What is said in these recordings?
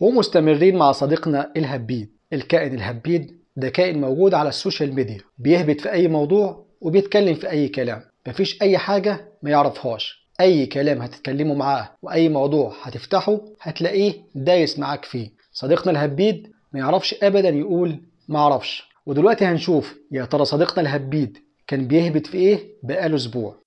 ومستمرين مع صديقنا الهبيد الكائن الهبيد ده كائن موجود على السوشيال ميديا بيهبط في اي موضوع وبيتكلم في اي كلام مفيش اي حاجة ما يعرفهاش اي كلام هتتكلموا معاه واي موضوع هتفتحه هتلاقيه دايس معاك فيه صديقنا الهبيد ما يعرفش ابدا يقول ما اعرفش ودلوقتي هنشوف يا ترى صديقنا الهبيد كان بيهبط في ايه بقاله اسبوع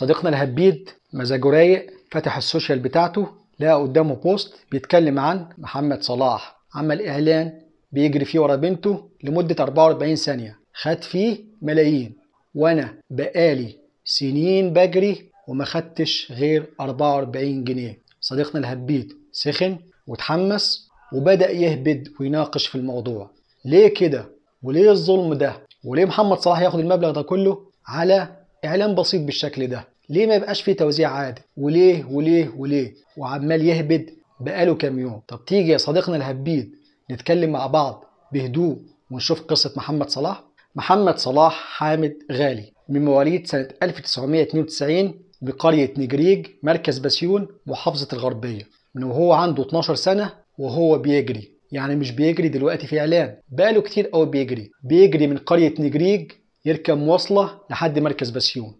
صديقنا الهبيد مزاجه رايق فتح السوشيال بتاعته لقى قدامه بوست بيتكلم عن محمد صلاح عمل اعلان بيجري فيه ورا بنته لمده 44 ثانيه خد فيه ملايين وانا بقالي سنين بجري وما خدتش غير 44 جنيه صديقنا الهبيد سخن وتحمس وبدأ يهبد ويناقش في الموضوع ليه كده وليه الظلم ده وليه محمد صلاح ياخد المبلغ ده كله على اعلان بسيط بالشكل ده ليه ما يبقاش فيه توزيع عادل وليه وليه وليه وعمال يهبد بقاله كام يوم طب تيجي يا صديقنا الهبيد نتكلم مع بعض بهدوء ونشوف قصة محمد صلاح محمد صلاح حامد غالي من مواليد سنة 1992 بقرية نجريج مركز بسيون محافظة الغربية من وهو عنده 12 سنة وهو بيجري يعني مش بيجري دلوقتي في إعلان بقاله كتير قوي بيجري بيجري من قرية نجريج يركب مواصلة لحد مركز بسيون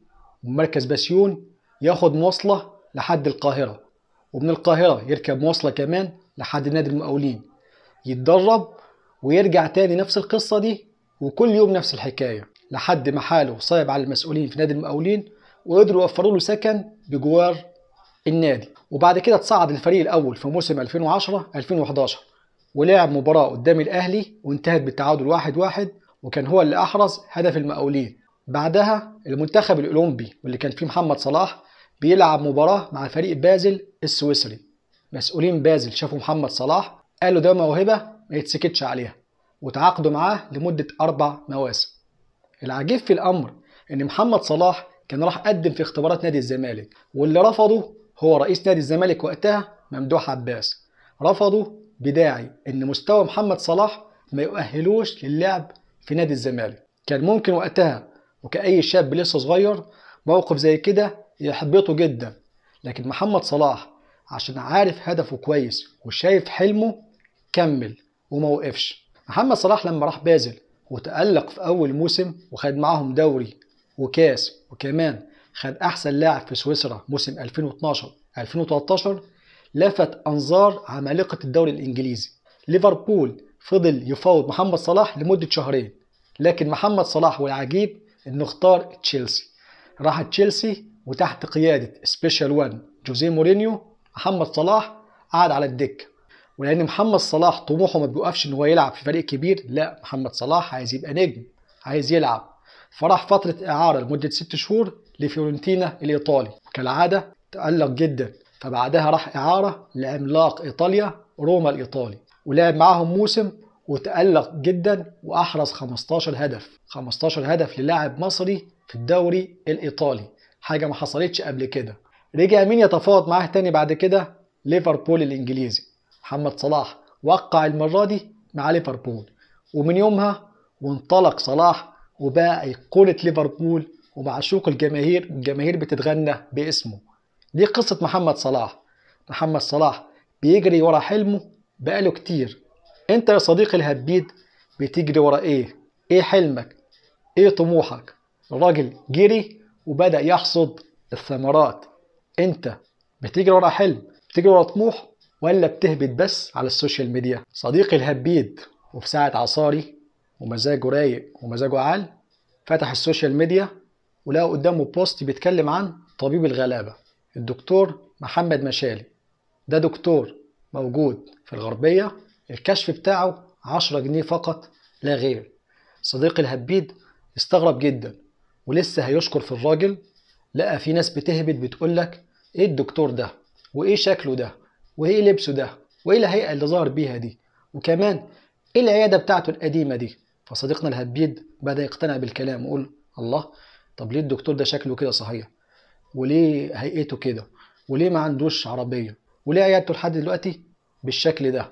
ومن مركز بسيون ياخد مواصلة لحد القاهرة ومن القاهرة يركب مواصلة كمان لحد نادي المقاولين يتدرب ويرجع تاني نفس القصة دي وكل يوم نفس الحكاية لحد ما حاله صعب على المسؤولين في نادي المقاولين وقدروا يوفروا له سكن بجوار النادي وبعد كده اتصعد الفريق الأول في موسم 2010 2011 ولعب مباراة قدام الأهلي وانتهت بالتعادل 1-1 وكان هو اللي أحرز هدف المقاولين بعدها المنتخب الأولمبي واللي كان فيه محمد صلاح بيلعب مباراة مع فريق بازل السويسري مسؤولين بازل شافوا محمد صلاح قالوا ده موهبة ما يتسكتش عليها وتعاقدوا معاه لمدة أربع مواسم العجيب في الأمر إن محمد صلاح كان راح قدم في اختبارات نادي الزمالك واللي رفضه هو رئيس نادي الزمالك وقتها ممدوح عباس رفضه بداعي إن مستوى محمد صلاح ما يؤهلوش للعب في نادي الزمالك كان ممكن وقتها وكأي شاب لسه صغير موقف زي كده يحبطه جدا لكن محمد صلاح عشان عارف هدفه كويس وشايف حلمه كمل وما وقفش محمد صلاح لما راح بازل وتألق في أول موسم وخد معاهم دوري وكاس وكمان خد أحسن لاعب في سويسرا موسم 2012 2013 لفت أنظار عمالقة الدوري الإنجليزي ليفربول فضل يفاوض محمد صلاح لمدة شهرين لكن محمد صلاح والعجيب انه اختار تشيلسي راح تشيلسي وتحت قيادة سبيشال وان جوزيه مورينيو محمد صلاح قعد على الدكة ولأن محمد صلاح طموحه ما بيوقفش إن هو يلعب في فريق كبير لا محمد صلاح عايز يبقى نجم عايز يلعب فراح فترة إعارة لمدة ست شهور لفيورنتينا الإيطالي كالعادة تألق جدا فبعدها راح إعارة لعملاق إيطاليا روما الإيطالي ولعب معاهم موسم وتألق جدا وأحرز 15 هدف 15 هدف للاعب مصري في الدوري الإيطالي حاجة ما حصلتش قبل كده رجع مين يتفاوض معاه تاني بعد كده ليفربول الإنجليزي محمد صلاح وقع المرة دي مع ليفربول ومن يومها وانطلق صلاح وبقى أيقونة ليفربول ومعشوق الجماهير الجماهير بتتغنى باسمه دي قصة محمد صلاح محمد صلاح بيجري ورا حلمه بقاله كتير انت يا صديقي الهبيد بتجري ورا ايه ايه حلمك ايه طموحك الراجل جري وبدأ يحصد الثمرات انت بتجري ورا حلم بتجري ورا طموح ولا بتهبد بس على السوشيال ميديا صديقي الهبيد وفي ساعة عصاري ومزاجه رايق ومزاجه عال فتح السوشيال ميديا ولقى قدامه بوست بيتكلم عن طبيب الغلابة الدكتور محمد مشالي ده دكتور موجود في الغربية الكشف بتاعه 10 جنيه فقط لا غير صديقي الهبيد استغرب جدا ولسه هيشكر في الراجل لقى في ناس بتهبد بتقولك ايه الدكتور ده وايه شكله ده وايه لبسه ده وايه الهيئة اللي ظهر بيها دي وكمان ايه العيادة بتاعته القديمة دي فصديقنا الهبيد بدأ يقتنع بالكلام ويقول الله طب ليه الدكتور ده شكله كده صحيح وليه هيئته كده وليه ما عندوش عربية وليه عيادته لحد دلوقتي بالشكل ده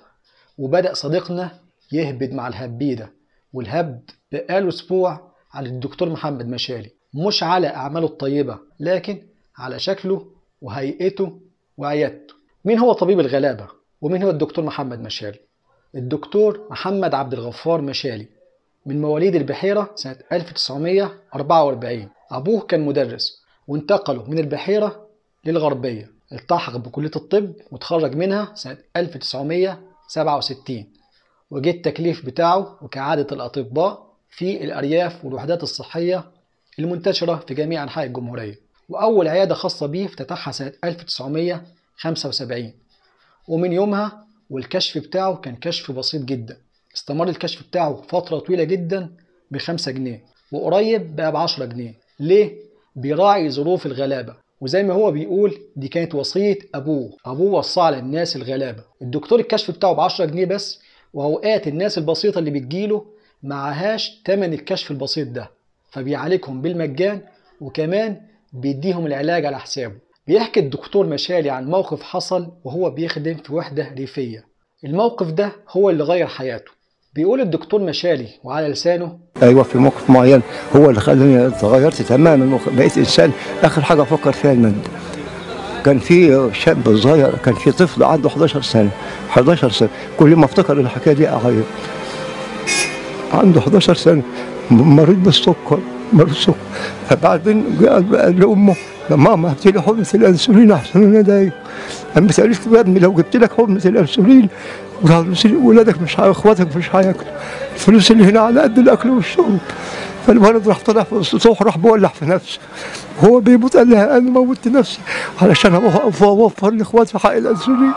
وبدأ صديقنا يهبد مع الهبيده والهبد بقاله أسبوع على الدكتور محمد مشالي مش على أعماله الطيبة لكن على شكله وهيئته وعيادته مين هو طبيب الغلابة ومين هو الدكتور محمد مشالي الدكتور محمد عبد الغفار مشالي من مواليد البحيرة سنة 1944 أبوه كان مدرس وانتقلوا من البحيرة للغربية التحق بكلية الطب وتخرج منها سنة 1967 وجه التكليف بتاعه وكعادة الأطباء في الأرياف والوحدات الصحية المنتشرة في جميع أنحاء الجمهورية وأول عيادة خاصة بيه افتتحها سنة 1975 ومن يومها والكشف بتاعه كان كشف بسيط جدا استمر الكشف بتاعه فترة طويلة جدا بخمسة جنيه وقريب بقى بعشرة جنيه ليه؟ بيراعي ظروف الغلابة وزي ما هو بيقول دي كانت وصية أبوه أبوه وصى على الناس الغلابة الدكتور الكشف بتاعه ب 10 جنيه بس وأوقات الناس البسيطة اللي بتجيله معهاش تمن الكشف البسيط ده فبيعالجهم بالمجان وكمان بيديهم العلاج على حسابه بيحكي الدكتور مشالي عن موقف حصل وهو بيخدم في وحدة ريفية الموقف ده هو اللي غير حياته بيقول الدكتور مشالي وعلى لسانه ايوه في موقف معين هو اللي خلاني اتغيرت تماما بقيت انسان اخر حاجه افكر فيها المد كان في شاب صغير كان في طفل عنده 11 سنه 11 سنه كل ما افتكر الحكايه دي اعيط عنده 11 سنه مريض بالسكر مريض بالسكر فبعدين قال لامه ماما جبت لي مثل الانسولين احسن من ده انا ما سالش لو جبت لك مثل الانسولين ولادك مش اخواتك مش هياكلوا الفلوس اللي هنا على قد الاكل والشرب فالولد راح طلع في السطوح راح بولع في نفسه هو بيموت قال لها انا موتت نفسي علشان اوفر لاخواتي حق الانسولين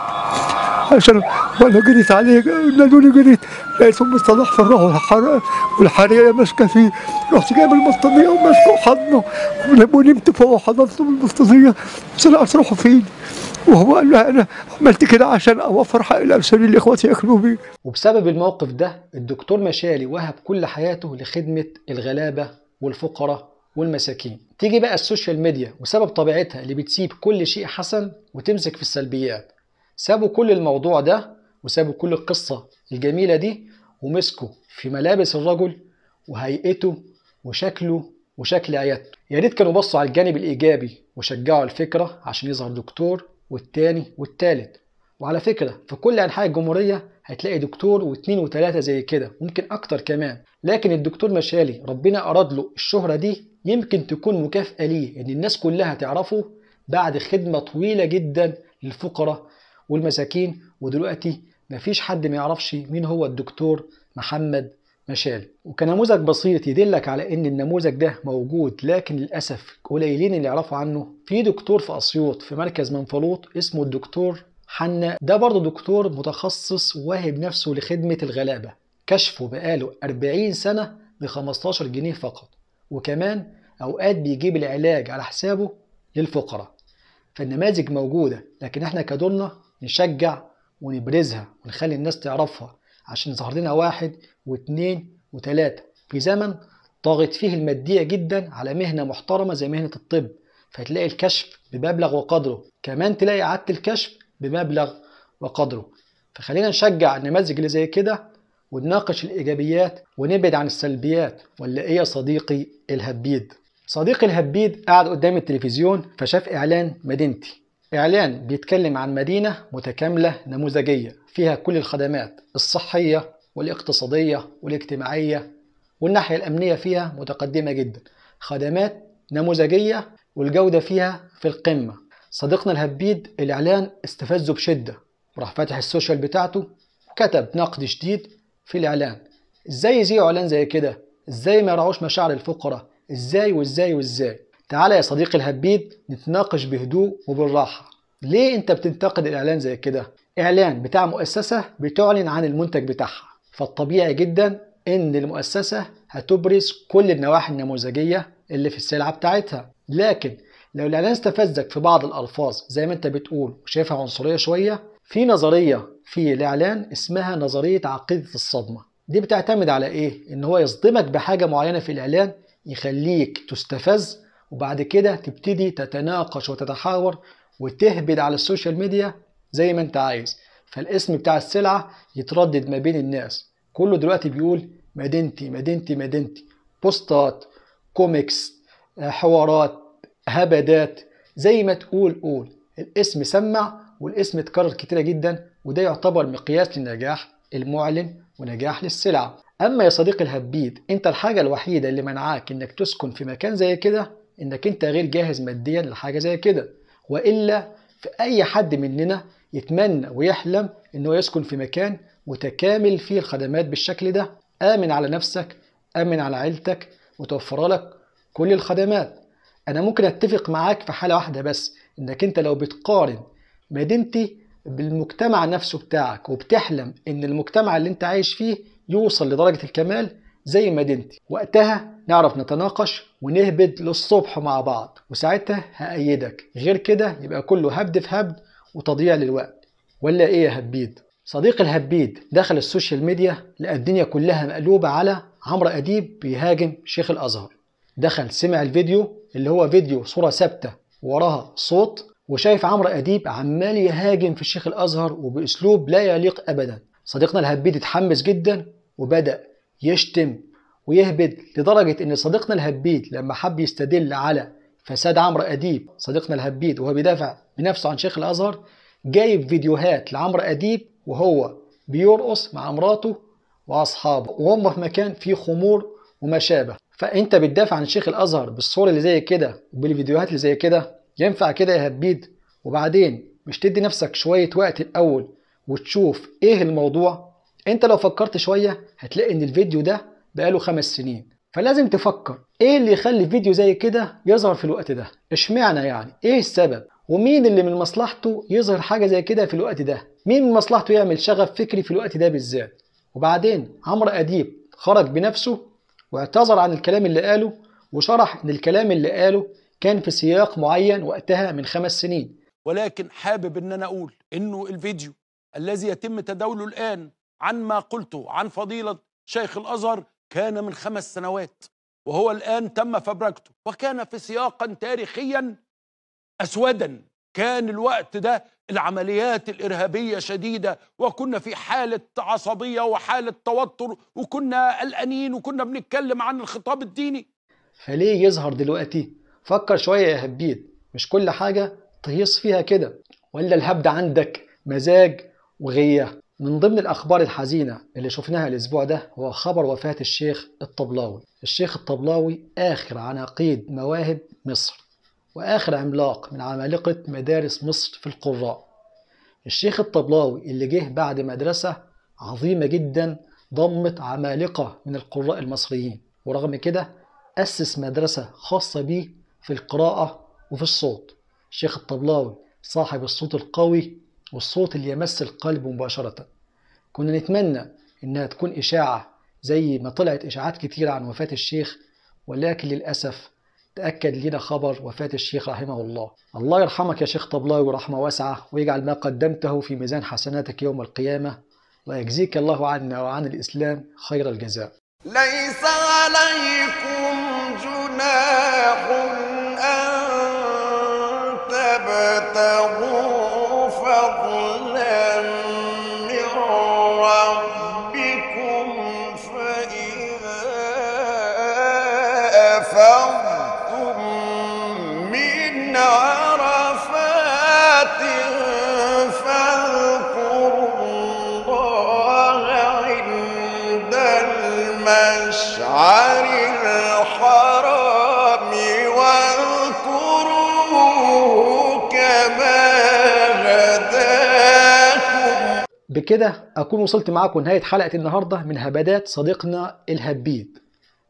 عشان وانا قريت عليه نادوني قريت لقيت ام صلاح في الراحه والحريقه ماسكه فيه رحت جايب البطانيه وماسكه وحضنه ونمت فوق وحضنته بالبطانيه طلعت روحه فين وهو قال لها انا عملت كده عشان اوفر حق اللي لاخواتي ياكلوا بيه وبسبب الموقف ده الدكتور مشالي وهب كل حياته لخدمه الغلابه والفقراء والمساكين تيجي بقى السوشيال ميديا وسبب طبيعتها اللي بتسيب كل شيء حسن وتمسك في السلبيات سابوا كل الموضوع ده وسابوا كل القصة الجميلة دي ومسكوا في ملابس الرجل وهيئته وشكله وشكل عيادته يا ريت كانوا بصوا على الجانب الإيجابي وشجعوا الفكرة عشان يظهر دكتور والتاني والتالت وعلى فكرة في كل أنحاء الجمهورية هتلاقي دكتور واثنين وثلاثة زي كده ممكن أكتر كمان لكن الدكتور مشالي ربنا أراد له الشهرة دي يمكن تكون مكافأة ليه إن الناس كلها تعرفه بعد خدمة طويلة جدا للفقراء والمساكين ودلوقتي مفيش حد ما يعرفش مين هو الدكتور محمد مشال وكنموذج بسيط يدلك على ان النموذج ده موجود لكن للاسف قليلين اللي يعرفوا عنه في دكتور في اسيوط في مركز منفلوط اسمه الدكتور حنا ده برضه دكتور متخصص واهب نفسه لخدمه الغلابه كشفه بقاله 40 سنه ب 15 جنيه فقط وكمان اوقات بيجيب العلاج على حسابه للفقراء فالنماذج موجوده لكن احنا كدورنا نشجع ونبرزها ونخلي الناس تعرفها عشان يظهر لنا واحد واثنين وثلاثة في زمن طاغت فيه المادية جدا على مهنة محترمة زي مهنة الطب فتلاقي الكشف بمبلغ وقدره كمان تلاقي إعادة الكشف بمبلغ وقدره فخلينا نشجع النماذج اللي زي كده ونناقش الإيجابيات ونبعد عن السلبيات ولا إيه يا صديقي الهبيد صديقي الهبيد قعد قدام التلفزيون فشاف إعلان مدينتي إعلان بيتكلم عن مدينة متكاملة نموذجية فيها كل الخدمات الصحية والاقتصادية والاجتماعية والناحية الأمنية فيها متقدمة جدا خدمات نموذجية والجودة فيها في القمة صديقنا الهبيد الإعلان استفزه بشدة وراح فاتح السوشيال بتاعته وكتب نقد شديد في الإعلان إزاي يذيعوا إعلان زي كده؟ إزاي ما يراعوش مشاعر الفقراء؟ إزاي وإزاي وإزاي؟ تعالى يا صديقي الهبيد نتناقش بهدوء وبالراحة ليه انت بتنتقد الاعلان زي كده اعلان بتاع مؤسسة بتعلن عن المنتج بتاعها فالطبيعي جدا ان المؤسسة هتبرز كل النواحي النموذجية اللي في السلعة بتاعتها لكن لو الاعلان استفزك في بعض الالفاظ زي ما انت بتقول وشايفها عنصرية شوية في نظرية في الاعلان اسمها نظرية عقيدة الصدمة دي بتعتمد على ايه ان هو يصدمك بحاجة معينة في الاعلان يخليك تستفز وبعد كده تبتدي تتناقش وتتحاور وتهبد على السوشيال ميديا زي ما انت عايز فالاسم بتاع السلعة يتردد ما بين الناس كله دلوقتي بيقول مدينتي مدينتي مدينتي بوستات كوميكس آه، حوارات هبدات زي ما تقول قول الاسم سمع والاسم اتكرر كتير جدا وده يعتبر مقياس لنجاح المعلن ونجاح للسلعة أما يا صديقي الهبيد أنت الحاجة الوحيدة اللي منعاك إنك تسكن في مكان زي كده انك انت غير جاهز ماديا لحاجه زي كده والا في اي حد مننا يتمنى ويحلم انه يسكن في مكان متكامل فيه الخدمات بالشكل ده امن على نفسك امن على عيلتك متوفره لك كل الخدمات انا ممكن اتفق معاك في حاله واحده بس انك انت لو بتقارن مدينتي بالمجتمع نفسه بتاعك وبتحلم ان المجتمع اللي انت عايش فيه يوصل لدرجه الكمال زي مدينتي وقتها نعرف نتناقش ونهبد للصبح مع بعض وساعتها هأيدك غير كده يبقى كله هبد في هبد وتضييع للوقت ولا ايه يا هبيد صديق الهبيد دخل السوشيال ميديا لقى الدنيا كلها مقلوبة على عمرو أديب بيهاجم شيخ الأزهر دخل سمع الفيديو اللي هو فيديو صورة ثابتة وراها صوت وشايف عمرو أديب عمال يهاجم في الشيخ الأزهر وبأسلوب لا يليق أبدا صديقنا الهبيد اتحمس جدا وبدأ يشتم ويهبد لدرجة إن صديقنا الهبيد لما حب يستدل على فساد عمرو أديب صديقنا الهبيد وهو بيدافع بنفسه عن شيخ الأزهر جايب فيديوهات لعمرو أديب وهو بيرقص مع مراته وأصحابه وهم في مكان فيه خمور وما شابه فأنت بتدافع عن شيخ الأزهر بالصور اللي زي كده وبالفيديوهات اللي زي كده ينفع كده يا هبيد وبعدين مش تدي نفسك شوية وقت الأول وتشوف إيه الموضوع انت لو فكرت شويه هتلاقي ان الفيديو ده بقاله خمس سنين فلازم تفكر ايه اللي يخلي فيديو زي كده يظهر في الوقت ده اشمعنى يعني ايه السبب ومين اللي من مصلحته يظهر حاجه زي كده في الوقت ده مين من مصلحته يعمل شغف فكري في الوقت ده بالذات وبعدين عمرو اديب خرج بنفسه واعتذر عن الكلام اللي قاله وشرح ان الكلام اللي قاله كان في سياق معين وقتها من خمس سنين ولكن حابب ان انا اقول انه الفيديو الذي يتم تداوله الان عن ما قلته عن فضيلة شيخ الأزهر كان من خمس سنوات وهو الآن تم فبركته وكان في سياقا تاريخيا أسودا كان الوقت ده العمليات الإرهابية شديدة وكنا في حالة عصبية وحالة توتر وكنا قلقانين وكنا بنتكلم عن الخطاب الديني فليه يظهر دلوقتي فكر شوية يا هبيد مش كل حاجة تهيص فيها كده ولا الهبد عندك مزاج وغيه من ضمن الأخبار الحزينة اللي شفناها الأسبوع ده هو خبر وفاة الشيخ الطبلاوي الشيخ الطبلاوي آخر عناقيد مواهب مصر وآخر عملاق من عمالقة مدارس مصر في القراء الشيخ الطبلاوي اللي جه بعد مدرسة عظيمة جدا ضمت عمالقة من القراء المصريين ورغم كده أسس مدرسة خاصة بيه في القراءة وفي الصوت الشيخ الطبلاوي صاحب الصوت القوي والصوت اللي يمس القلب مباشرة كنا نتمنى إنها تكون إشاعة زي ما طلعت إشاعات كتيرة عن وفاة الشيخ ولكن للأسف تأكد لنا خبر وفاة الشيخ رحمه الله الله يرحمك يا شيخ طبلاوي ورحمة واسعة ويجعل ما قدمته في ميزان حسناتك يوم القيامة ويجزيك الله عنا وعن الإسلام خير الجزاء ليس عليكم جناح فرغتم من عرفات فاذكروا الله عند المشعر الحرام واذكروه كما هداكم بكده أكون وصلت معاكم نهاية حلقة النهاردة من هبدات صديقنا الهبيد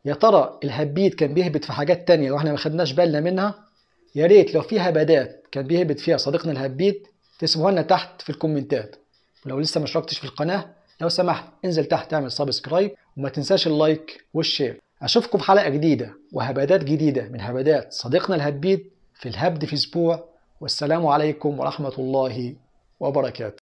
يا ترى الهبيد كان بيهبط في حاجات تانية واحنا ما خدناش بالنا منها يا ريت لو في هبدات كان بيهبط فيها صديقنا الهبيد تسيبوها لنا تحت في الكومنتات ولو لسه ما اشتركتش في القناه لو سمحت انزل تحت تعمل سبسكرايب وما تنساش اللايك والشير اشوفكم في حلقه جديده وهبدات جديده من هبدات صديقنا الهبيد في الهبد في اسبوع والسلام عليكم ورحمه الله وبركاته